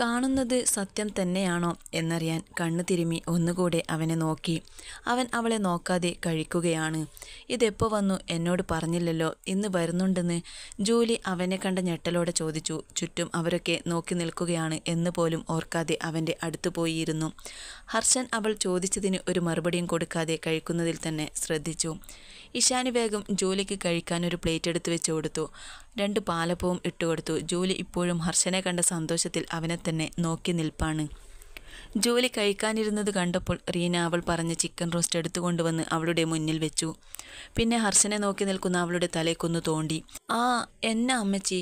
കാണുന്നത് സത്യം തന്നെയാണോ എന്നറിയാൻ കണ്ണു തിരുമി ഒന്നുകൂടെ അവനെ നോക്കി അവൻ അവളെ നോക്കാതെ കഴിക്കുകയാണ് ഇതെപ്പോൾ വന്നു എന്നോട് പറഞ്ഞില്ലല്ലോ ഇന്ന് വരുന്നുണ്ടെന്ന് ജൂലി അവനെ കണ്ട ഞെട്ടലോടെ ചോദിച്ചു ചുറ്റും അവരൊക്കെ നോക്കി നിൽക്കുകയാണ് എന്ന് പോലും ഓർക്കാതെ അവൻ്റെ അടുത്തു പോയിരുന്നു ഹർഷൻ അവൾ ചോദിച്ചതിന് ഒരു മറുപടിയും കൊടുക്കാതെ കഴിക്കുന്നതിൽ തന്നെ ശ്രദ്ധിച്ചു ഇഷാനു വേഗം ജോലിക്ക് കഴിക്കാൻ ഒരു പ്ലേറ്റ് എടുത്ത് വെച്ച് കൊടുത്തു രണ്ട് പാലപ്പവും ഇട്ടുകൊടുത്തു ജോലി ഇപ്പോഴും ഹർഷനെ കണ്ട സന്തോഷത്തിൽ അവനെ തന്നെ നോക്കി നിൽപ്പാണ് ജോലി കഴിക്കാനിരുന്നത് കണ്ടപ്പോൾ റീന അവൾ പറഞ്ഞ ചിക്കൻ റോസ്റ്റ് എടുത്തുകൊണ്ടുവന്ന് അവളുടെ മുന്നിൽ വെച്ചു പിന്നെ ഹർഷനെ നോക്കി നിൽക്കുന്ന അവളുടെ തലേക്കൊന്നു തോണ്ടി ആ എന്നെ അമ്മച്ചി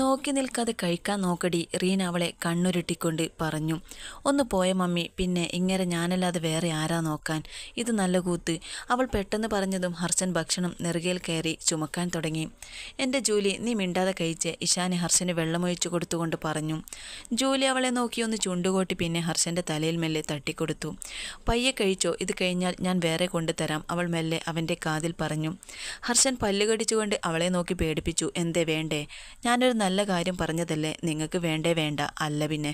നോക്കി നിൽക്കാതെ കഴിക്കാൻ നോക്കടി റീന അവളെ കണ്ണുരുട്ടിക്കൊണ്ട് പറഞ്ഞു ഒന്ന് പോയ മമ്മി പിന്നെ ഇങ്ങനെ ഞാനല്ലാതെ വേറെ ആരാ നോക്കാൻ ഇത് നല്ല കൂത്ത് അവൾ പെട്ടെന്ന് പറഞ്ഞതും ഹർഷൻ ഭക്ഷണം നെറുകയിൽ കയറി ചുമക്കാൻ തുടങ്ങി എൻ്റെ ജോലി നീ മിണ്ടാതെ കഴിച്ച് ഇഷാനെ ഹർഷന് വെള്ളമൊഴിച്ചു കൊടുത്തുകൊണ്ട് പറഞ്ഞു ജോലി അവളെ നോക്കിയൊന്ന് ചുണ്ടുകൂട്ടി പിന്നെ ഹർഷൻ്റെ തലയിൽ മെല്ലെ തട്ടിക്കൊടുത്തു പയ്യെ കഴിച്ചോ ഇത് കഴിഞ്ഞാൽ ഞാൻ വേറെ കൊണ്ടുതരാം അവൾ മെല്ലെ അവൻ്റെ കാതിൽ പറഞ്ഞു ഹർഷൻ പല്ലുകടിച്ചുകൊണ്ട് അവളെ നോക്കി പേടിപ്പിച്ചു എന്തേ വേണ്ടേ ഞാനൊരു നല്ല കാര്യം പറഞ്ഞതല്ലേ നിങ്ങൾക്ക് വേണ്ടേ വേണ്ട അല്ല പിന്നെ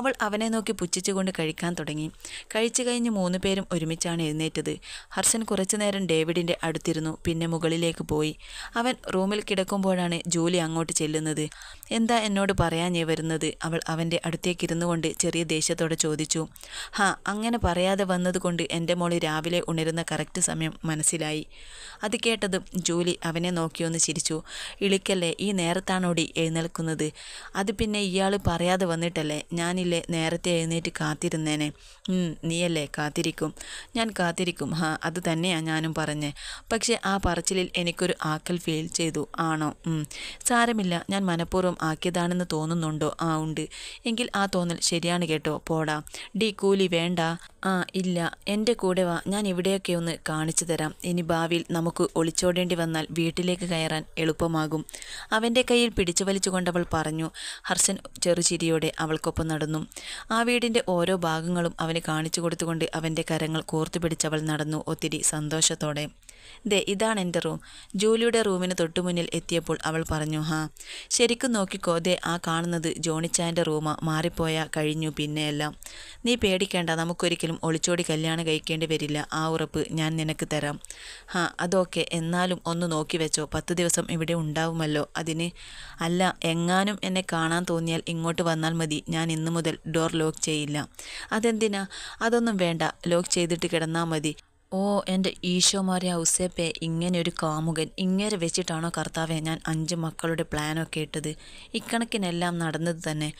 അവൾ അവനെ നോക്കി പുച്ഛിച്ചുകൊണ്ട് കഴിക്കാൻ തുടങ്ങി കഴിച്ചു കഴിഞ്ഞ് മൂന്ന് പേരും ഒരുമിച്ചാണ് എഴുന്നേറ്റത് ഹർഷൻ കുറച്ചുനേരം ഡേവിഡിൻ്റെ അടുത്തിരുന്നു പിന്നെ മുകളിലേക്ക് പോയി അവൻ റൂമിൽ കിടക്കുമ്പോഴാണ് ജൂലി അങ്ങോട്ട് ചെല്ലുന്നത് എന്താ എന്നോട് പറയാഞ്ഞേ വരുന്നത് അവൾ അവൻ്റെ കൊണ്ട് ചെറിയ ദേഷ്യത്തോടെ ചോദിച്ചു ചോദിച്ചു ഹാ അങ്ങനെ പറയാതെ വന്നതുകൊണ്ട് എൻ്റെ മോള് രാവിലെ ഉണരുന്ന കറക്റ്റ് സമയം മനസ്സിലായി അത് കേട്ടതും ജൂലി അവനെ നോക്കിയൊന്ന് ചിരിച്ചു ഇളിക്കല്ലേ ഈ നേരത്താണോടി എഴുന്നേൽക്കുന്നത് അത് പിന്നെ ഇയാൾ പറയാതെ വന്നിട്ടല്ലേ ഞാനില്ലേ നേരത്തെ എഴുന്നേറ്റ് കാത്തിരുന്നേനെ നീയല്ലേ കാത്തിരിക്കും ഞാൻ കാത്തിരിക്കും ഹാ അത് തന്നെയാണ് ഞാനും പറഞ്ഞേ പക്ഷേ ആ പറച്ചിലിൽ എനിക്കൊരു ആക്കൽ ഫീൽ ചെയ്തു ആണോ സാരമില്ല ഞാൻ മനഃപൂർവ്വം ആക്കിയതാണെന്ന് തോന്നുന്നുണ്ടോ ആ ഉണ്ട് എങ്കിൽ ആ തോന്നൽ ശരിയാണ് കേട്ടോ പോടാ ഡി കൂലി വേണ്ട ആ ഇല്ല എൻ്റെ കൂടെ വാ ഞാൻ ഇവിടെയൊക്കെ ഒന്ന് കാണിച്ചു തരാം ഇനി ഭാവിയിൽ നമുക്ക് ഒളിച്ചോടേണ്ടി വന്നാൽ വീട്ടിലേക്ക് കയറാൻ എളുപ്പമാകും അവൻ്റെ കയ്യിൽ പിടിച്ചു വലിച്ചുകൊണ്ടവൾ പറഞ്ഞു ഹർഷൻ ചെറുചിരിയോടെ അവൾക്കൊപ്പം നടന്നു ആ വീടിൻ്റെ ഓരോ ഭാഗങ്ങളും അവന് കാണിച്ചു കൊടുത്തുകൊണ്ട് അവൻ്റെ കരങ്ങൾ കോർത്തു പിടിച്ചവൾ നടന്നു ഒത്തിരി സന്തോഷത്തോടെ ദേ ഇതാണ് എൻ്റെ റൂം ജൂലിയുടെ റൂമിന് മുന്നിൽ എത്തിയപ്പോൾ അവൾ പറഞ്ഞു ഹാ ശരിക്കും നോക്കിക്കോ ദേ ആ കാണുന്നത് ജോണിച്ചായൻ്റെ റൂമ മാറിപ്പോയാൽ കഴിഞ്ഞു പിന്നെയെല്ലാം നീ പേടിക്കേണ്ട നമുക്കൊരിക്കലും ഒളിച്ചോടി കല്യാണം കഴിക്കേണ്ടി വരില്ല ആ ഉറപ്പ് ഞാൻ നിനക്ക് തരാം ഹാ അതൊക്കെ എന്നാലും ഒന്ന് നോക്കി വെച്ചോ പത്ത് ദിവസം ഇവിടെ ഉണ്ടാവുമല്ലോ അതിന് അല്ല എങ്ങാനും എന്നെ കാണാൻ തോന്നിയാൽ ഇങ്ങോട്ട് വന്നാൽ മതി ഞാൻ ഇന്നു മുതൽ ഡോർ ലോക്ക് ചെയ്യില്ല അതെന്തിനാ അതൊന്നും വേണ്ട ലോക്ക് ചെയ്തിട്ട് കിടന്നാൽ മതി ഓ എൻ്റെ ഈശോമാരെ ഔസേപ്പെ ഒരു കാമുകൻ ഇങ്ങനെ വെച്ചിട്ടാണോ കർത്താവെ ഞാൻ അഞ്ച് മക്കളുടെ പ്ലാനൊക്കെ ഇട്ടത് ഇക്കണക്കിനെല്ലാം നടന്നത് തന്നെ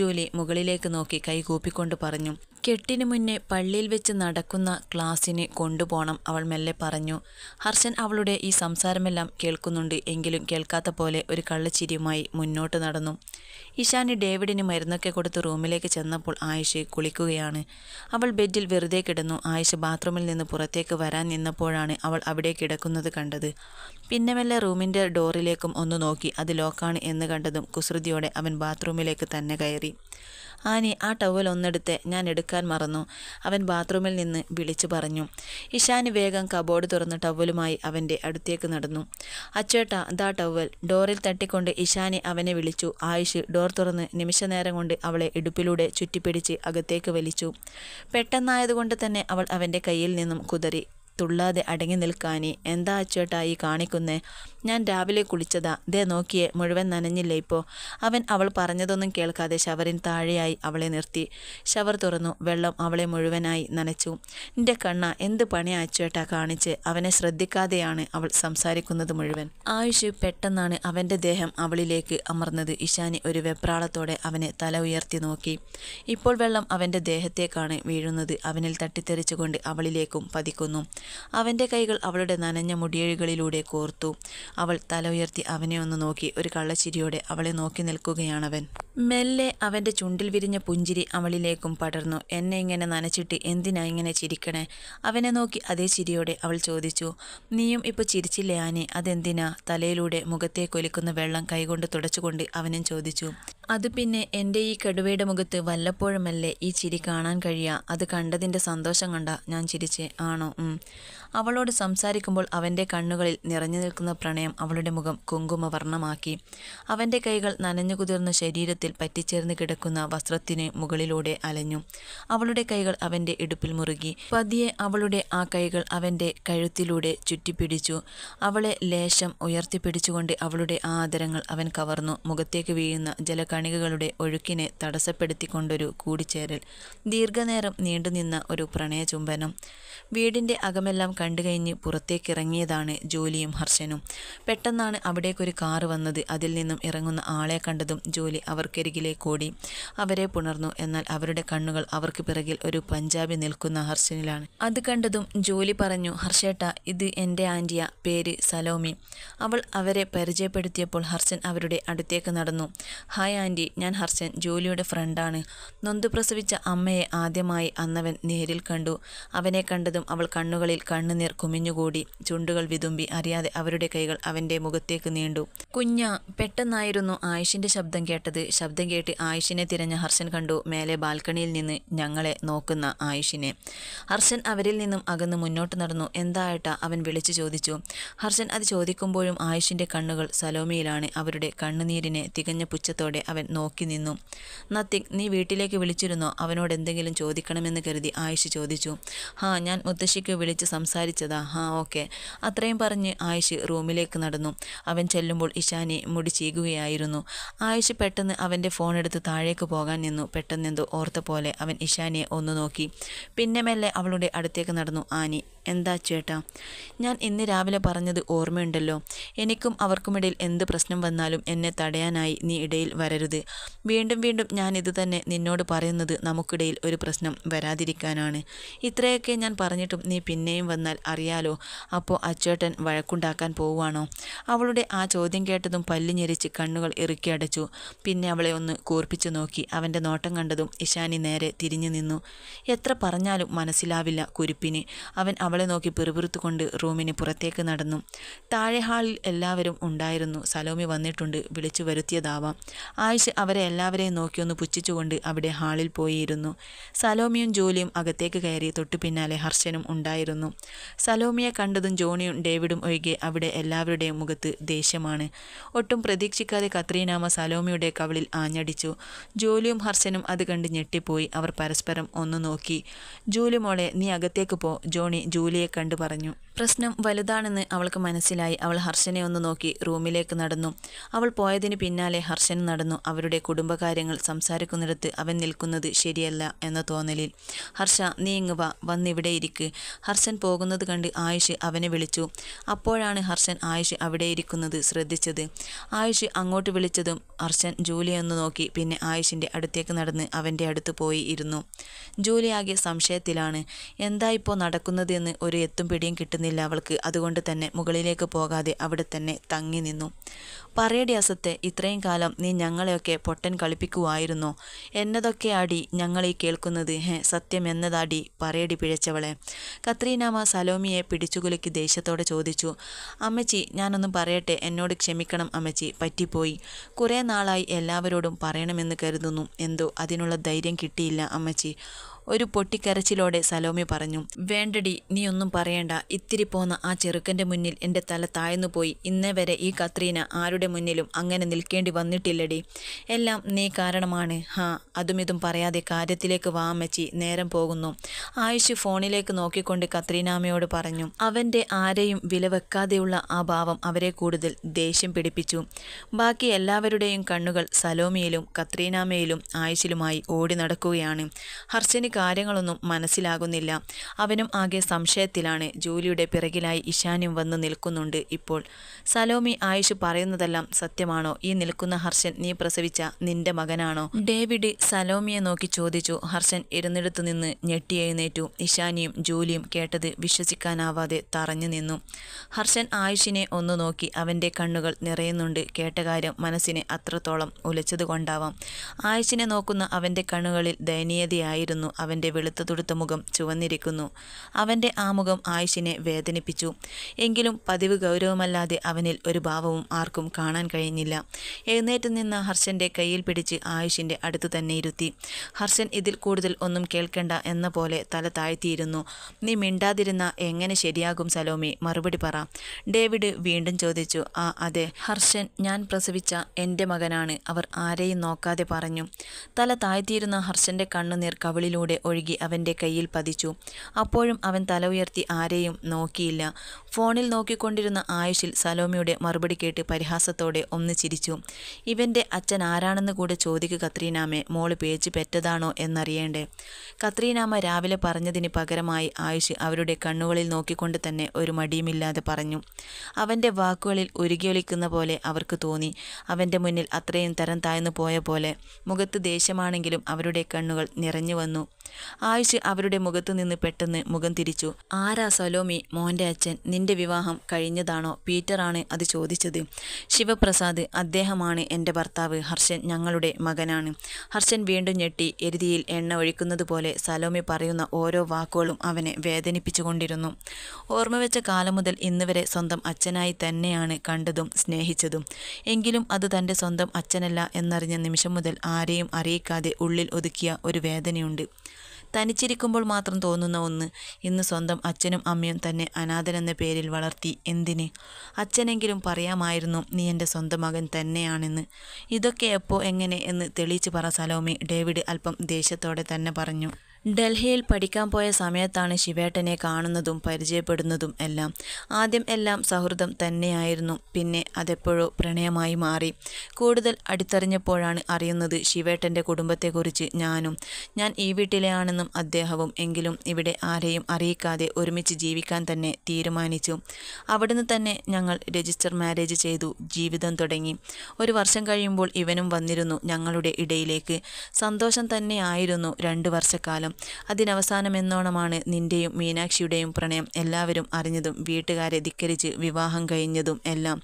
ജോലി മുകളിലേക്ക് നോക്കി കൈകൂപ്പിക്കൊണ്ട് പറഞ്ഞു കെട്ടിന് മുന്നേ പള്ളിയിൽ വെച്ച് നടക്കുന്ന ക്ലാസ്സിന് കൊണ്ടുപോകണം അവൾ മെല്ലെ പറഞ്ഞു ഹർഷൻ അവളുടെ ഈ സംസാരമെല്ലാം കേൾക്കുന്നുണ്ട് എങ്കിലും കേൾക്കാത്ത പോലെ ഒരു കള്ളച്ചിരിയുമായി മുന്നോട്ട് നടന്നു ഇഷാന് ഡേവിഡിന് മരുന്നൊക്കെ കൊടുത്ത് റൂമിലേക്ക് ചെന്നപ്പോൾ ആയിഷ കുളിക്കുകയാണ് അവൾ ബെഡിൽ വെറുതെ കിടന്നു ആയിഷ ബാത്റൂമിൽ നിന്ന് പുറത്തേക്ക് വരാൻ നിന്നപ്പോഴാണ് അവൾ അവിടെ കിടക്കുന്നത് കണ്ടത് പിന്നെ മെല്ലെ റൂമിൻ്റെ ഡോറിലേക്കും ഒന്ന് നോക്കി അത് ലോക്കാണ് എന്ന് കണ്ടതും കുസൃതിയോടെ അവൻ ബാത്റൂമിലേക്ക് തന്നെ കയറി ആനി ആ ടവൽ ഒന്നെടുത്ത് ഞാൻ എടുക്കാൻ മറന്നു അവൻ ബാത്റൂമിൽ നിന്ന് വിളിച്ചു പറഞ്ഞു ഇഷാന് വേഗം കബോർഡ് തുറന്ന് ടവലുമായി അവൻ്റെ അടുത്തേക്ക് നടന്നു അച്ചേട്ട ദാ ടവൽ ഡോറിൽ തട്ടിക്കൊണ്ട് ഇഷാനെ അവനെ വിളിച്ചു ആയുഷ് ഡോർ തുറന്ന് നിമിഷനേരം കൊണ്ട് അവളെ ഇടുപ്പിലൂടെ ചുറ്റിപ്പിടിച്ച് അകത്തേക്ക് വലിച്ചു പെട്ടെന്നായതുകൊണ്ട് തന്നെ അവൾ അവൻ്റെ കയ്യിൽ നിന്നും കുതറി തുള്ളാതെ അടങ്ങി നിൽക്കാനേ എന്താ അച്ചേട്ടായി കാണിക്കുന്നേ ഞാൻ രാവിലെ കുളിച്ചതാ ദേ നോക്കിയേ മുഴുവൻ നനഞ്ഞില്ലേ ഇപ്പോൾ അവൻ അവൾ പറഞ്ഞതൊന്നും കേൾക്കാതെ ഷവറിൻ താഴെയായി അവളെ നിർത്തി ഷവർ തുറന്നു വെള്ളം അവളെ മുഴുവനായി നനച്ചു നിന്റെ കണ്ണ എന്ത് പണി അച്ചേട്ടാ കാണിച്ച് അവനെ ശ്രദ്ധിക്കാതെയാണ് അവൾ സംസാരിക്കുന്നത് മുഴുവൻ ആയുഷ് പെട്ടെന്നാണ് അവൻ്റെ ദേഹം അവളിലേക്ക് അമർന്നത് ഇഷാനി ഒരു വെപ്രാളത്തോടെ അവനെ തല ഉയർത്തി നോക്കി ഇപ്പോൾ വെള്ളം അവൻ്റെ ദേഹത്തേക്കാണ് വീഴുന്നത് അവനിൽ തട്ടിത്തെറിച്ചുകൊണ്ട് അവളിലേക്കും പതിക്കുന്നു അവൻ്റെ കൈകൾ അവളുടെ നനഞ്ഞ മുടിയഴികളിലൂടെ കോർത്തു അവൾ തല ഉയർത്തി അവനെ ഒന്ന് നോക്കി ഒരു കള്ളച്ചിരിയോടെ അവളെ നോക്കി നിൽക്കുകയാണവൻ മെല്ലെ അവൻ്റെ ചുണ്ടിൽ വിരിഞ്ഞ പുഞ്ചിരി അവളിലേക്കും പടർന്നു എന്നെ ഇങ്ങനെ നനച്ചിട്ട് എന്തിനാ ഇങ്ങനെ ചിരിക്കണേ അവനെ നോക്കി അതേ ചിരിയോടെ അവൾ ചോദിച്ചു നീയും ഇപ്പോൾ ചിരിച്ചില്ലേ ആനെ അതെന്തിനാ തലയിലൂടെ മുഖത്തെ കൊലിക്കുന്ന വെള്ളം കൈകൊണ്ട് തുടച്ചുകൊണ്ട് അവനും ചോദിച്ചു അത് പിന്നെ എൻ്റെ ഈ കടുവയുടെ മുഖത്ത് വല്ലപ്പോഴുമല്ലേ ഈ ചിരി കാണാൻ കഴിയുക അത് കണ്ടതിൻ്റെ സന്തോഷം കണ്ട ഞാൻ ചിരിച്ച് ആണോ അവളോട് സംസാരിക്കുമ്പോൾ അവൻ്റെ കണ്ണുകളിൽ നിറഞ്ഞു നിൽക്കുന്ന പ്രണയം അവളുടെ മുഖം കുങ്കുമവർണ്ണമാക്കി അവൻ്റെ കൈകൾ നനഞ്ഞു കുതിർന്ന ശരീരത്തിൽ പറ്റിച്ചേർന്ന് കിടക്കുന്ന വസ്ത്രത്തിന് മുകളിലൂടെ അലഞ്ഞു അവളുടെ കൈകൾ അവൻ്റെ ഇടുപ്പിൽ മുറുകി പതിയെ അവളുടെ ആ കൈകൾ അവൻ്റെ കഴുത്തിലൂടെ ചുറ്റിപ്പിടിച്ചു അവളെ ലേശം ഉയർത്തിപ്പിടിച്ചുകൊണ്ട് അവളുടെ ആദരങ്ങൾ അവൻ കവർന്നു മുഖത്തേക്ക് വീഴുന്ന ജലകണികകളുടെ ഒഴുക്കിനെ തടസ്സപ്പെടുത്തിക്കൊണ്ടൊരു കൂടിച്ചേരൽ ദീർഘനേരം നീണ്ടുനിന്ന ഒരു പ്രണയചുംബനം വീടിൻ്റെ അകം സ്ഥലമെല്ലാം കണ്ടു കഴിഞ്ഞ് പുറത്തേക്കിറങ്ങിയതാണ് ജോലിയും ഹർഷനും പെട്ടെന്നാണ് അവിടേക്കൊരു കാറ് വന്നത് അതിൽ നിന്നും ഇറങ്ങുന്ന ആളെ കണ്ടതും ജോലി അവർക്കരികിലേക്കോടി അവരെ പുണർന്നു എന്നാൽ അവരുടെ കണ്ണുകൾ അവർക്ക് പിറകിൽ ഒരു പഞ്ചാബി നിൽക്കുന്ന ഹർഷനിലാണ് അത് കണ്ടതും ജോലി പറഞ്ഞു ഹർഷേട്ട ഇത് എൻ്റെ ആൻറ്റിയ പേര് സലോമി അവൾ അവരെ പരിചയപ്പെടുത്തിയപ്പോൾ ഹർഷൻ അവരുടെ അടുത്തേക്ക് നടന്നു ഹായ് ആൻറ്റി ഞാൻ ഹർഷൻ ജോലിയുടെ ഫ്രണ്ടാണ് നൊന്തു പ്രസവിച്ച അമ്മയെ ആദ്യമായി അന്നവൻ നേരിൽ കണ്ടു അവനെ കണ്ടതും അവൾ കണ്ണുകളിൽ കൈകളിൽ കണ്ണുനീർ കുമിഞ്ഞുകൂടി ചുണ്ടുകൾ വിതുമ്പി അറിയാതെ അവരുടെ കൈകൾ അവൻ്റെ മുഖത്തേക്ക് നീണ്ടു കുഞ്ഞ പെട്ടെന്നായിരുന്നു ആയിഷിൻ്റെ ശബ്ദം കേട്ടത് ശബ്ദം കേട്ട് ആയുഷിനെ തിരഞ്ഞ ഹർഷൻ കണ്ടു മേലെ ബാൽക്കണിയിൽ നിന്ന് ഞങ്ങളെ നോക്കുന്ന ആയുഷിനെ ഹർഷൻ അവരിൽ നിന്നും അകന്ന് മുന്നോട്ട് നടന്നു എന്തായിട്ടാ അവൻ വിളിച്ചു ചോദിച്ചു ഹർഷൻ അത് ചോദിക്കുമ്പോഴും ആയിഷിൻ്റെ കണ്ണുകൾ സലോമയിലാണ് അവരുടെ കണ്ണുനീരിനെ തികഞ്ഞ പുച്ഛത്തോടെ അവൻ നോക്കി നിന്നു നത്തിങ് നീ വീട്ടിലേക്ക് വിളിച്ചിരുന്നോ അവനോട് എന്തെങ്കിലും ചോദിക്കണമെന്ന് കരുതി ആയുഷ് ചോദിച്ചു ഹാ ഞാൻ മുത്തശ്ശിക്ക് വിളിച്ച് വിളിച്ച് സംസാരിച്ചതാ ആ ഓക്കെ അത്രയും പറഞ്ഞ് ആയിഷ് റൂമിലേക്ക് നടന്നു അവൻ ചെല്ലുമ്പോൾ ഇഷാനെ മുടി ചീകുകയായിരുന്നു ആയിഷ് പെട്ടെന്ന് അവൻ്റെ ഫോൺ എടുത്ത് താഴേക്ക് പോകാൻ നിന്നു പെട്ടെന്നെന്തോ ഓർത്ത പോലെ അവൻ ഇഷാനെ ഒന്ന് നോക്കി പിന്നെ മെല്ലെ അവളുടെ അടുത്തേക്ക് നടന്നു ആനി എന്താ ചേട്ടാ ഞാൻ ഇന്ന് രാവിലെ പറഞ്ഞത് ഓർമ്മയുണ്ടല്ലോ എനിക്കും അവർക്കുമിടയിൽ എന്ത് പ്രശ്നം വന്നാലും എന്നെ തടയാനായി നീ ഇടയിൽ വരരുത് വീണ്ടും വീണ്ടും ഞാൻ ഇത് തന്നെ നിന്നോട് പറയുന്നത് നമുക്കിടയിൽ ഒരു പ്രശ്നം വരാതിരിക്കാനാണ് ഇത്രയൊക്കെ ഞാൻ പറഞ്ഞിട്ടും നീ പിന്നെയും വന്നാൽ അറിയാലോ അപ്പോൾ അച്ചേട്ടൻ വഴക്കുണ്ടാക്കാൻ പോവുകയാണോ അവളുടെ ആ ചോദ്യം കേട്ടതും പല്ലിഞ്ഞെരിച്ച് കണ്ണുകൾ ഇറുക്കി അടച്ചു പിന്നെ അവളെ ഒന്ന് കൂർപ്പിച്ചു നോക്കി അവൻ്റെ നോട്ടം കണ്ടതും ഇഷാനി നേരെ തിരിഞ്ഞു നിന്നു എത്ര പറഞ്ഞാലും മനസ്സിലാവില്ല കുരുപ്പിന് അവൻ അവൾ അവളെ നോക്കി പിറുപിറുത്തുകൊണ്ട് റൂമിന് പുറത്തേക്ക് നടന്നു താഴെ ഹാളിൽ എല്ലാവരും ഉണ്ടായിരുന്നു സലോമി വന്നിട്ടുണ്ട് വിളിച്ചു വരുത്തിയതാവാം ആയിഷ് അവരെ എല്ലാവരെയും നോക്കിയൊന്ന് പുച്ഛിച്ചുകൊണ്ട് അവിടെ ഹാളിൽ പോയിരുന്നു സലോമിയും ജോലിയും അകത്തേക്ക് കയറി തൊട്ടു പിന്നാലെ ഹർഷനും ഉണ്ടായിരുന്നു സലോമിയെ കണ്ടതും ജോണിയും ഡേവിഡും ഒഴികെ അവിടെ എല്ലാവരുടെയും മുഖത്ത് ദേഷ്യമാണ് ഒട്ടും പ്രതീക്ഷിക്കാതെ കത്രീനാമ സലോമിയുടെ കവളിൽ ആഞ്ഞടിച്ചു ജോലിയും ഹർഷനും അത് കണ്ട് ഞെട്ടിപ്പോയി അവർ പരസ്പരം ഒന്ന് നോക്കി ജൂലി മോളെ നീ അകത്തേക്ക് പോ ജോണി ജൂ ജൂലിയെ കണ്ടു പറഞ്ഞു പ്രശ്നം വലുതാണെന്ന് അവൾക്ക് മനസ്സിലായി അവൾ ഹർഷനെ ഒന്ന് നോക്കി റൂമിലേക്ക് നടന്നു അവൾ പോയതിന് പിന്നാലെ ഹർഷൻ നടന്നു അവരുടെ കുടുംബകാര്യങ്ങൾ സംസാരിക്കുന്നിടത്ത് അവൻ നിൽക്കുന്നത് ശരിയല്ല എന്ന തോന്നലിൽ ഹർഷ നീ ഇങ്ങ് വന്നിവിടെ ഇരിക്ക് ഹർഷൻ പോകുന്നത് കണ്ട് ആയുഷ് അവനെ വിളിച്ചു അപ്പോഴാണ് ഹർഷൻ ആയുഷ് അവിടെ ഇരിക്കുന്നത് ശ്രദ്ധിച്ചത് ആയുഷ് അങ്ങോട്ട് വിളിച്ചതും ഹർഷൻ ഒന്ന് നോക്കി പിന്നെ ആയുഷിൻ്റെ അടുത്തേക്ക് നടന്ന് അവൻ്റെ അടുത്ത് പോയി ഇരുന്നു ജൂലിയാകെ സംശയത്തിലാണ് എന്താ ഇപ്പോൾ നടക്കുന്നതെന്ന് ഒരു എത്തും പിടിയും കിട്ടുന്നില്ല അവൾക്ക് അതുകൊണ്ട് തന്നെ മുകളിലേക്ക് പോകാതെ അവിടെ തന്നെ തങ്ങി നിന്നു പറയടി അസത്തെ ഇത്രയും കാലം നീ ഞങ്ങളെയൊക്കെ പൊട്ടൻ കളിപ്പിക്കുമായിരുന്നോ അടി ഞങ്ങളീ കേൾക്കുന്നത് ഹേ സത്യം എന്നതാടി പറയടി പിഴച്ചവളെ കത്രീനാമ സലോമിയെ പിടിച്ചുകുലുക്കി ദേഷ്യത്തോടെ ചോദിച്ചു അമ്മച്ചി ഞാനൊന്നും പറയട്ടെ എന്നോട് ക്ഷമിക്കണം അമ്മച്ചി പറ്റിപ്പോയി കുറേ നാളായി എല്ലാവരോടും പറയണമെന്ന് കരുതുന്നു എന്തോ അതിനുള്ള ധൈര്യം കിട്ടിയില്ല അമ്മച്ചി ഒരു പൊട്ടിക്കരച്ചിലോടെ സലോമി പറഞ്ഞു വേണ്ടടി നീ ഒന്നും പറയണ്ട ഇത്തിരി പോന്ന ആ ചെറുക്കന്റെ മുന്നിൽ എന്റെ തല താഴ്ന്നു പോയി ഇന്നേ വരെ ഈ കത്രീന ആരുടെ മുന്നിലും അങ്ങനെ നിൽക്കേണ്ടി വന്നിട്ടില്ലടി എല്ലാം നീ കാരണമാണ് ഹാ അതും ഇതും പറയാതെ കാര്യത്തിലേക്ക് വാമച്ചി നേരം പോകുന്നു ആയുഷ് ഫോണിലേക്ക് നോക്കിക്കൊണ്ട് കത്രീനാമയോട് പറഞ്ഞു അവന്റെ ആരെയും വില വെക്കാതെയുള്ള ആ ഭാവം അവരെ കൂടുതൽ ദേഷ്യം പിടിപ്പിച്ചു ബാക്കി എല്ലാവരുടെയും കണ്ണുകൾ സലോമിയിലും കത്രീനാമയിലും ആയുഷിലുമായി ഓടി നടക്കുകയാണ് ഹർഷന് കാര്യങ്ങളൊന്നും മനസ്സിലാകുന്നില്ല അവനും ആകെ സംശയത്തിലാണ് ജോലിയുടെ പിറകിലായി ഇഷാനും വന്ന് നിൽക്കുന്നുണ്ട് ഇപ്പോൾ സലോമി ആയുഷ് പറയുന്നതെല്ലാം സത്യമാണോ ഈ നിൽക്കുന്ന ഹർഷൻ നീ പ്രസവിച്ച നിന്റെ മകനാണോ ഡേവിഡ് സലോമിയെ നോക്കി ചോദിച്ചു ഹർഷൻ ഇരുന്നിടത്തു നിന്ന് ഞെട്ടിയെഴുന്നേറ്റു ഇഷാനിയും ജോലിയും കേട്ടത് വിശ്വസിക്കാനാവാതെ തറഞ്ഞു നിന്നു ഹർഷൻ ആയുഷിനെ ഒന്ന് നോക്കി അവൻ്റെ കണ്ണുകൾ നിറയുന്നുണ്ട് കേട്ട കാര്യം മനസ്സിനെ അത്രത്തോളം ഉലച്ചതുകൊണ്ടാവാം ആയുഷിനെ നോക്കുന്ന അവൻ്റെ കണ്ണുകളിൽ ദയനീയതയായിരുന്നു അവൻ്റെ വെളുത്ത തുടുത്ത മുഖം ചുവന്നിരിക്കുന്നു അവൻ്റെ ആ മുഖം ആയിഷിനെ വേദനിപ്പിച്ചു എങ്കിലും പതിവ് ഗൗരവമല്ലാതെ അവനിൽ ഒരു ഭാവവും ആർക്കും കാണാൻ കഴിഞ്ഞില്ല എഴുന്നേറ്റ് നിന്ന ഹർഷൻ്റെ കയ്യിൽ പിടിച്ച് ആയുഷിൻ്റെ അടുത്തു തന്നെ ഇരുത്തി ഹർഷൻ ഇതിൽ കൂടുതൽ ഒന്നും കേൾക്കണ്ട എന്ന പോലെ തല താഴ്ത്തിയിരുന്നു നീ മിണ്ടാതിരുന്ന എങ്ങനെ ശരിയാകും സലോമി മറുപടി പറ ഡേവിഡ് വീണ്ടും ചോദിച്ചു ആ അതെ ഹർഷൻ ഞാൻ പ്രസവിച്ച എൻ്റെ മകനാണ് അവർ ആരെയും നോക്കാതെ പറഞ്ഞു തല താഴ്ത്തിയിരുന്ന ഹർഷൻ്റെ കണ്ണുനീർ കവിളിലൂടെ പോലെ ഒഴുകി അവൻ്റെ കയ്യിൽ പതിച്ചു അപ്പോഴും അവൻ തല ഉയർത്തി ആരെയും നോക്കിയില്ല ഫോണിൽ നോക്കിക്കൊണ്ടിരുന്ന ആയുഷിൽ സലോമിയുടെ മറുപടി കേട്ട് പരിഹാസത്തോടെ ഒന്ന് ചിരിച്ചു ഇവൻ്റെ അച്ഛൻ ആരാണെന്ന് കൂടെ ചോദിക്കുക കത്രീനാമെ മോള് പേച്ച് പെറ്റതാണോ എന്നറിയേണ്ടേ കത്രീനാമ രാവിലെ പറഞ്ഞതിന് പകരമായി ആയുഷ് അവരുടെ കണ്ണുകളിൽ നോക്കിക്കൊണ്ട് തന്നെ ഒരു മടിയുമില്ലാതെ പറഞ്ഞു അവൻ്റെ വാക്കുകളിൽ ഉരുകിയൊളിക്കുന്ന പോലെ അവർക്ക് തോന്നി അവൻ്റെ മുന്നിൽ അത്രയും തരം താഴ്ന്നു പോയ പോലെ മുഖത്ത് ദേഷ്യമാണെങ്കിലും അവരുടെ കണ്ണുകൾ നിറഞ്ഞു വന്നു ആയുഷ് അവരുടെ മുഖത്തു നിന്ന് പെട്ടെന്ന് മുഖം തിരിച്ചു ആരാ സലോമി മോൻ്റെ അച്ഛൻ നിന്റെ വിവാഹം കഴിഞ്ഞതാണോ പീറ്ററാണ് അത് ചോദിച്ചത് ശിവപ്രസാദ് അദ്ദേഹമാണ് എൻ്റെ ഭർത്താവ് ഹർഷൻ ഞങ്ങളുടെ മകനാണ് ഹർഷൻ വീണ്ടും ഞെട്ടി എരുതിയിൽ എണ്ണ ഒഴിക്കുന്നത് പോലെ സലോമി പറയുന്ന ഓരോ വാക്കുകളും അവനെ വേദനിപ്പിച്ചുകൊണ്ടിരുന്നു ഓർമ്മ വെച്ച കാലം മുതൽ ഇന്നുവരെ സ്വന്തം അച്ഛനായി തന്നെയാണ് കണ്ടതും സ്നേഹിച്ചതും എങ്കിലും അത് തൻ്റെ സ്വന്തം അച്ഛനല്ല എന്നറിഞ്ഞ നിമിഷം മുതൽ ആരെയും അറിയിക്കാതെ ഉള്ളിൽ ഒതുക്കിയ ഒരു വേദനയുണ്ട് തനിച്ചിരിക്കുമ്പോൾ മാത്രം തോന്നുന്ന ഒന്ന് ഇന്ന് സ്വന്തം അച്ഛനും അമ്മയും തന്നെ അനാഥനെന്ന പേരിൽ വളർത്തി എന്തിന് അച്ഛനെങ്കിലും പറയാമായിരുന്നു നീ എൻ്റെ സ്വന്തം മകൻ തന്നെയാണെന്ന് ഇതൊക്കെ എപ്പോൾ എങ്ങനെ എന്ന് തെളിയിച്ച് പറ സലോമി ഡേവിഡ് അല്പം ദേഷ്യത്തോടെ തന്നെ പറഞ്ഞു ഡൽഹിയിൽ പഠിക്കാൻ പോയ സമയത്താണ് ശിവേട്ടനെ കാണുന്നതും പരിചയപ്പെടുന്നതും എല്ലാം ആദ്യം എല്ലാം സൗഹൃദം തന്നെയായിരുന്നു പിന്നെ അതെപ്പോഴോ പ്രണയമായി മാറി കൂടുതൽ അടുത്തറിഞ്ഞപ്പോഴാണ് അറിയുന്നത് ശിവേട്ടൻ്റെ കുടുംബത്തെക്കുറിച്ച് ഞാനും ഞാൻ ഈ വീട്ടിലെയാണെന്നും അദ്ദേഹവും എങ്കിലും ഇവിടെ ആരെയും അറിയിക്കാതെ ഒരുമിച്ച് ജീവിക്കാൻ തന്നെ തീരുമാനിച്ചു അവിടുന്ന് തന്നെ ഞങ്ങൾ രജിസ്റ്റർ മാരേജ് ചെയ്തു ജീവിതം തുടങ്ങി ഒരു വർഷം കഴിയുമ്പോൾ ഇവനും വന്നിരുന്നു ഞങ്ങളുടെ ഇടയിലേക്ക് സന്തോഷം തന്നെയായിരുന്നു രണ്ട് വർഷക്കാലം അതിനവസാനം എന്നോണമാണ് നിന്റെയും മീനാക്ഷിയുടെയും പ്രണയം എല്ലാവരും അറിഞ്ഞതും വീട്ടുകാരെ ധിക്കരിച്ച് വിവാഹം കഴിഞ്ഞതും എല്ലാം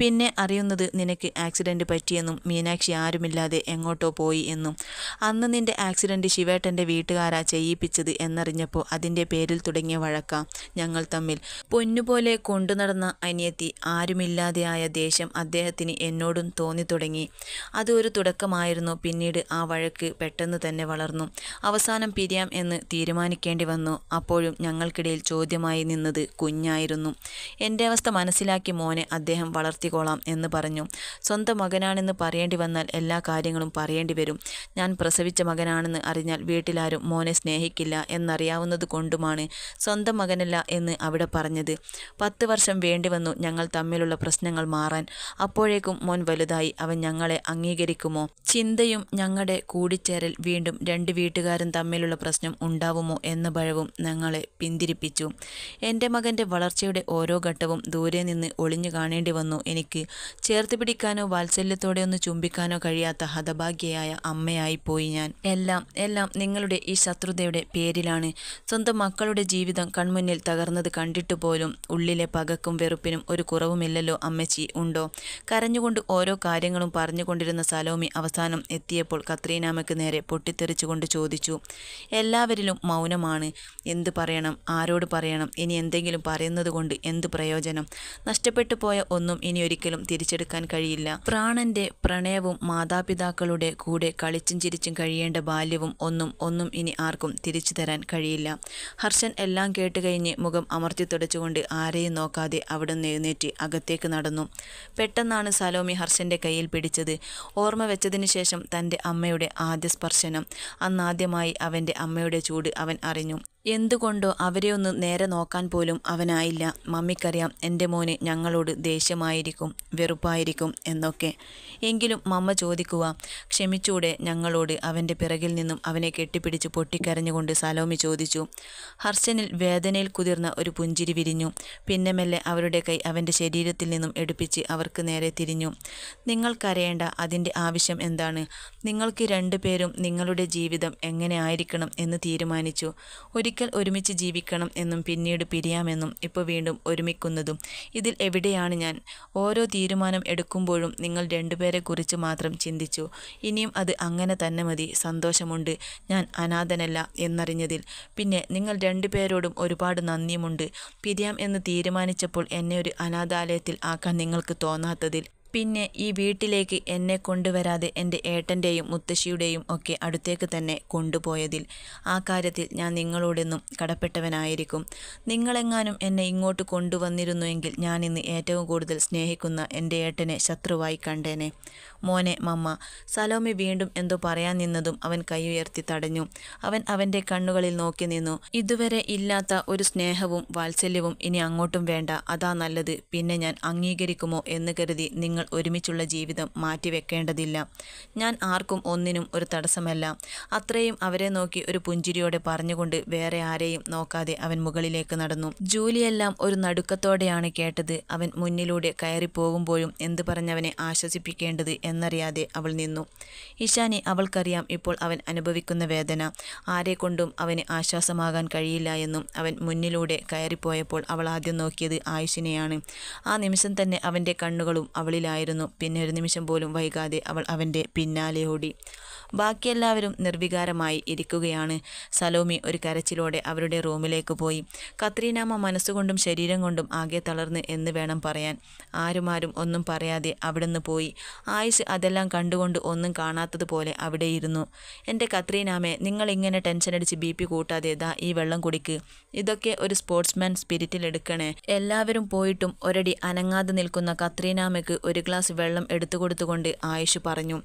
പിന്നെ അറിയുന്നത് നിനക്ക് ആക്സിഡൻറ്റ് പറ്റിയെന്നും മീനാക്ഷി ആരുമില്ലാതെ എങ്ങോട്ടോ പോയി എന്നും അന്ന് നിന്റെ ആക്സിഡൻറ്റ് ശിവേട്ടൻ്റെ വീട്ടുകാരാ ചെയ്യിപ്പിച്ചത് എന്നറിഞ്ഞപ്പോൾ അതിൻ്റെ പേരിൽ തുടങ്ങിയ വഴക്ക ഞങ്ങൾ തമ്മിൽ പൊന്നുപോലെ കൊണ്ടു നടന്ന അനിയത്തി ആരുമില്ലാതെയായ ദേഷ്യം അദ്ദേഹത്തിന് എന്നോടും തോന്നി തുടങ്ങി അതൊരു തുടക്കമായിരുന്നു പിന്നീട് ആ വഴക്ക് പെട്ടെന്ന് തന്നെ വളർന്നു അവസാനം പി പിരിയാം എന്ന് തീരുമാനിക്കേണ്ടി വന്നു അപ്പോഴും ഞങ്ങൾക്കിടയിൽ ചോദ്യമായി നിന്നത് കുഞ്ഞായിരുന്നു എൻ്റെ അവസ്ഥ മനസ്സിലാക്കി മോനെ അദ്ദേഹം വളർത്തിക്കോളാം എന്ന് പറഞ്ഞു സ്വന്തം മകനാണെന്ന് പറയേണ്ടി വന്നാൽ എല്ലാ കാര്യങ്ങളും പറയേണ്ടി വരും ഞാൻ പ്രസവിച്ച മകനാണെന്ന് അറിഞ്ഞാൽ വീട്ടിലാരും മോനെ സ്നേഹിക്കില്ല എന്നറിയാവുന്നത് കൊണ്ടുമാണ് സ്വന്തം മകനല്ല എന്ന് അവിടെ പറഞ്ഞത് പത്ത് വർഷം വേണ്ടി വന്നു ഞങ്ങൾ തമ്മിലുള്ള പ്രശ്നങ്ങൾ മാറാൻ അപ്പോഴേക്കും മോൻ വലുതായി അവൻ ഞങ്ങളെ അംഗീകരിക്കുമോ ചിന്തയും ഞങ്ങളുടെ കൂടിച്ചേരൽ വീണ്ടും രണ്ട് വീട്ടുകാരും തമ്മിലുള്ള തമ്മിലുള്ള പ്രശ്നം ഉണ്ടാവുമോ എന്ന ഭയവും ഞങ്ങളെ പിന്തിരിപ്പിച്ചു എൻ്റെ മകൻ്റെ വളർച്ചയുടെ ഓരോ ഘട്ടവും ദൂരെ നിന്ന് ഒളിഞ്ഞു കാണേണ്ടി വന്നു എനിക്ക് ചേർത്ത് പിടിക്കാനോ വാത്സല്യത്തോടെ ഒന്ന് ചുംബിക്കാനോ കഴിയാത്ത ഹതഭാഗ്യയായ അമ്മയായി പോയി ഞാൻ എല്ലാം എല്ലാം നിങ്ങളുടെ ഈ ശത്രുതയുടെ പേരിലാണ് സ്വന്തം മക്കളുടെ ജീവിതം കൺമുന്നിൽ തകർന്നത് കണ്ടിട്ട് പോലും ഉള്ളിലെ പകക്കും വെറുപ്പിനും ഒരു കുറവുമില്ലല്ലോ അമ്മച്ചി ഉണ്ടോ കരഞ്ഞുകൊണ്ട് ഓരോ കാര്യങ്ങളും പറഞ്ഞുകൊണ്ടിരുന്ന സലോമി അവസാനം എത്തിയപ്പോൾ കത്രീനാമയ്ക്ക് നേരെ പൊട്ടിത്തെറിച്ചുകൊണ്ട് ചോദിച്ചു എല്ലാവരിലും മൗനമാണ് എന്ത് പറയണം ആരോട് പറയണം ഇനി എന്തെങ്കിലും പറയുന്നത് കൊണ്ട് എന്ത് പ്രയോജനം നഷ്ടപ്പെട്ടു പോയ ഒന്നും ഇനി ഒരിക്കലും തിരിച്ചെടുക്കാൻ കഴിയില്ല പ്രാണന്റെ പ്രണയവും മാതാപിതാക്കളുടെ കൂടെ കളിച്ചും ചിരിച്ചും കഴിയേണ്ട ബാല്യവും ഒന്നും ഒന്നും ഇനി ആർക്കും തിരിച്ചു തരാൻ കഴിയില്ല ഹർഷൻ എല്ലാം കേട്ട് കഴിഞ്ഞ് മുഖം അമർത്തി തുടച്ചുകൊണ്ട് ആരെയും നോക്കാതെ അവിടെ നിന്ന് എഴുന്നേറ്റ് അകത്തേക്ക് നടന്നു പെട്ടെന്നാണ് സലോമി ഹർഷന്റെ കയ്യിൽ പിടിച്ചത് ഓർമ്മ വെച്ചതിന് ശേഷം തന്റെ അമ്മയുടെ ആദ്യ സ്പർശനം അന്നാദ്യമായി അവന്റെ അമ്മയുടെ ചൂട് അവൻ അറിഞ്ഞു എന്തുകൊണ്ടോ അവരെ ഒന്ന് നേരെ നോക്കാൻ പോലും അവനായില്ല മമ്മിക്കറിയാം എൻ്റെ മോന് ഞങ്ങളോട് ദേഷ്യമായിരിക്കും വെറുപ്പായിരിക്കും എന്നൊക്കെ എങ്കിലും മമ്മ ചോദിക്കുക ക്ഷമിച്ചൂടെ ഞങ്ങളോട് അവൻ്റെ പിറകിൽ നിന്നും അവനെ കെട്ടിപ്പിടിച്ച് പൊട്ടിക്കരഞ്ഞുകൊണ്ട് സലോമി ചോദിച്ചു ഹർഷനിൽ വേദനയിൽ കുതിർന്ന ഒരു പുഞ്ചിരി വിരിഞ്ഞു പിന്നെ മെല്ലെ അവരുടെ കൈ അവൻ്റെ ശരീരത്തിൽ നിന്നും എടുപ്പിച്ച് അവർക്ക് നേരെ തിരിഞ്ഞു നിങ്ങൾക്കറിയേണ്ട അതിൻ്റെ ആവശ്യം എന്താണ് നിങ്ങൾക്ക് രണ്ടു പേരും നിങ്ങളുടെ ജീവിതം എങ്ങനെ ആയിരിക്കണം എന്ന് തീരുമാനിച്ചു ഒരു ഒരിക്കൽ ഒരുമിച്ച് ജീവിക്കണം എന്നും പിന്നീട് പിരിയാമെന്നും ഇപ്പോൾ വീണ്ടും ഒരുമിക്കുന്നതും ഇതിൽ എവിടെയാണ് ഞാൻ ഓരോ തീരുമാനം എടുക്കുമ്പോഴും നിങ്ങൾ രണ്ടുപേരെ കുറിച്ച് മാത്രം ചിന്തിച്ചു ഇനിയും അത് അങ്ങനെ തന്നെ മതി സന്തോഷമുണ്ട് ഞാൻ അനാഥനല്ല എന്നറിഞ്ഞതിൽ പിന്നെ നിങ്ങൾ രണ്ടുപേരോടും ഒരുപാട് നന്ദിയുമുണ്ട് പിരിയാം എന്ന് തീരുമാനിച്ചപ്പോൾ എന്നെ ഒരു അനാഥാലയത്തിൽ ആക്കാൻ നിങ്ങൾക്ക് തോന്നാത്തതിൽ പിന്നെ ഈ വീട്ടിലേക്ക് എന്നെ കൊണ്ടുവരാതെ എൻ്റെ ഏട്ടൻ്റെയും മുത്തശ്ശിയുടെയും ഒക്കെ അടുത്തേക്ക് തന്നെ കൊണ്ടുപോയതിൽ ആ കാര്യത്തിൽ ഞാൻ നിങ്ങളോടൊന്നും കടപ്പെട്ടവനായിരിക്കും നിങ്ങളെങ്ങാനും എന്നെ ഇങ്ങോട്ട് കൊണ്ടുവന്നിരുന്നുവെങ്കിൽ ഇന്ന് ഏറ്റവും കൂടുതൽ സ്നേഹിക്കുന്ന എൻ്റെ ഏട്ടനെ ശത്രുവായി കണ്ടേനെ മോനെ മമ്മ സലോമി വീണ്ടും എന്തോ പറയാൻ നിന്നതും അവൻ കൈയുയർത്തി തടഞ്ഞു അവൻ അവൻ്റെ കണ്ണുകളിൽ നോക്കി നിന്നു ഇതുവരെ ഇല്ലാത്ത ഒരു സ്നേഹവും വാത്സല്യവും ഇനി അങ്ങോട്ടും വേണ്ട അതാ നല്ലത് പിന്നെ ഞാൻ അംഗീകരിക്കുമോ എന്ന് കരുതി നിങ്ങൾ ഒരുമിച്ചുള്ള ജീവിതം മാറ്റിവെക്കേണ്ടതില്ല ഞാൻ ആർക്കും ഒന്നിനും ഒരു തടസ്സമല്ല അത്രയും അവരെ നോക്കി ഒരു പുഞ്ചിരിയോടെ പറഞ്ഞുകൊണ്ട് വേറെ ആരെയും നോക്കാതെ അവൻ മുകളിലേക്ക് നടന്നു ജൂലിയെല്ലാം ഒരു നടുക്കത്തോടെയാണ് കേട്ടത് അവൻ മുന്നിലൂടെ കയറി എന്ത് പറഞ്ഞവനെ ആശ്വസിപ്പിക്കേണ്ടത് എന്നറിയാതെ അവൾ നിന്നു ഇഷാനെ അവൾക്കറിയാം ഇപ്പോൾ അവൻ അനുഭവിക്കുന്ന വേദന ആരെക്കൊണ്ടും അവന് ആശ്വാസമാകാൻ കഴിയില്ല എന്നും അവൻ മുന്നിലൂടെ കയറിപ്പോയപ്പോൾ അവൾ ആദ്യം നോക്കിയത് ആയുഷിനെയാണ് ആ നിമിഷം തന്നെ അവൻ്റെ കണ്ണുകളും അവളിലായി ഉണ്ടായിരുന്നു പിന്നെ ഒരു നിമിഷം പോലും വൈകാതെ അവൾ അവൻ്റെ പിന്നാലെ ഓടി ബാക്കിയെല്ലാവരും നിർവികാരമായി ഇരിക്കുകയാണ് സലോമി ഒരു കരച്ചിലോടെ അവരുടെ റൂമിലേക്ക് പോയി കത്രീനാമ മനസ്സുകൊണ്ടും ശരീരം കൊണ്ടും ആകെ തളർന്ന് എന്ന് വേണം പറയാൻ ആരുമാരും ഒന്നും പറയാതെ അവിടുന്ന് പോയി ആയുസ് അതെല്ലാം കണ്ടുകൊണ്ട് ഒന്നും കാണാത്തതുപോലെ അവിടെ ഇരുന്നു എൻ്റെ കത്രീനാമെ നിങ്ങളിങ്ങനെ അടിച്ച് ബി പി കൂട്ടാതെ ദാ ഈ വെള്ളം കുടിക്ക് ഇതൊക്കെ ഒരു സ്പോർട്സ്മാൻ സ്പിരിറ്റിൽ എടുക്കണേ എല്ലാവരും പോയിട്ടും ഒരടി അനങ്ങാതെ നിൽക്കുന്ന കത്രീനാമയ്ക്ക് ഒരു ഗ്ലാസ് വെള്ളം എടുത്തു കൊടുത്തുകൊണ്ട് ആയുഷ് പറഞ്ഞു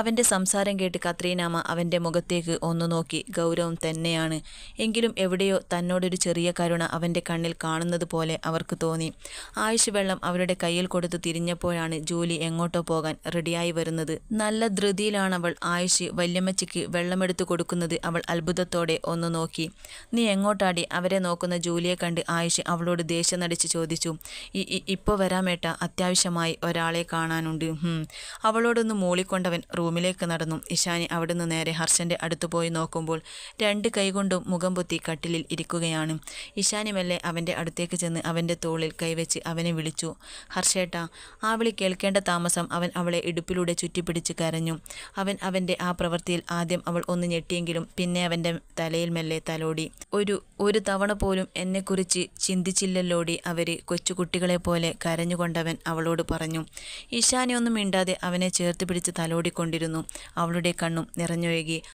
അവൻ്റെ സംസാരം കേട്ട് കത്രീനാമ അവൻ്റെ മുഖത്തേക്ക് ഒന്നു നോക്കി ഗൗരവം തന്നെയാണ് എങ്കിലും എവിടെയോ തന്നോടൊരു ചെറിയ കരുണ അവൻ്റെ കണ്ണിൽ കാണുന്നത് പോലെ അവർക്ക് തോന്നി ആയുഷ് വെള്ളം അവരുടെ കയ്യിൽ കൊടുത്തു തിരിഞ്ഞപ്പോഴാണ് ജൂലി എങ്ങോട്ടോ പോകാൻ റെഡിയായി വരുന്നത് നല്ല ധൃതിയിലാണവൾ അവൾ ആയുഷ് വല്യമ്മച്ചിക്ക് വെള്ളമെടുത്തു കൊടുക്കുന്നത് അവൾ അത്ഭുതത്തോടെ ഒന്ന് നോക്കി നീ എങ്ങോട്ടാടി അവരെ നോക്കുന്ന ജൂലിയെ കണ്ട് ആയുഷ് അവളോട് ദേഷ്യം നടിച്ച് ചോദിച്ചു ഇപ്പോൾ വരാമേട്ട അത്യാവശ്യമായി ഒരാളെ കാണാനുണ്ട് അവളോടൊന്ന് മൂളിക്കൊണ്ടവൻ റൂമിലേക്ക് നടന്നു ഇഷാൻ ഷാനി അവിടുന്ന് നേരെ ഹർഷൻ്റെ അടുത്ത് പോയി നോക്കുമ്പോൾ രണ്ട് കൈകൊണ്ടും മുഖം പൊത്തി കട്ടിലിൽ ഇരിക്കുകയാണ് ഇഷാനി മെല്ലെ അവൻ്റെ അടുത്തേക്ക് ചെന്ന് അവൻ്റെ തോളിൽ കൈവച്ച് അവനെ വിളിച്ചു ഹർഷേട്ട ആ വിളി കേൾക്കേണ്ട താമസം അവൻ അവളെ ഇടുപ്പിലൂടെ ചുറ്റിപ്പിടിച്ച് കരഞ്ഞു അവൻ അവൻ്റെ ആ പ്രവൃത്തിയിൽ ആദ്യം അവൾ ഒന്ന് ഞെട്ടിയെങ്കിലും പിന്നെ അവൻ്റെ തലയിൽ മെല്ലെ തലോടി ഒരു ഒരു തവണ പോലും എന്നെക്കുറിച്ച് ചിന്തിച്ചില്ലല്ലോടി അവർ കൊച്ചുകുട്ടികളെ പോലെ കരഞ്ഞുകൊണ്ടവൻ അവളോട് പറഞ്ഞു ഇഷാനി ഒന്നും മിണ്ടാതെ അവനെ ചേർത്ത് പിടിച്ച് തലോടിക്കൊണ്ടിരുന്നു അവളുടെ കണ്ണും നിറഞ്ഞൊഴുകി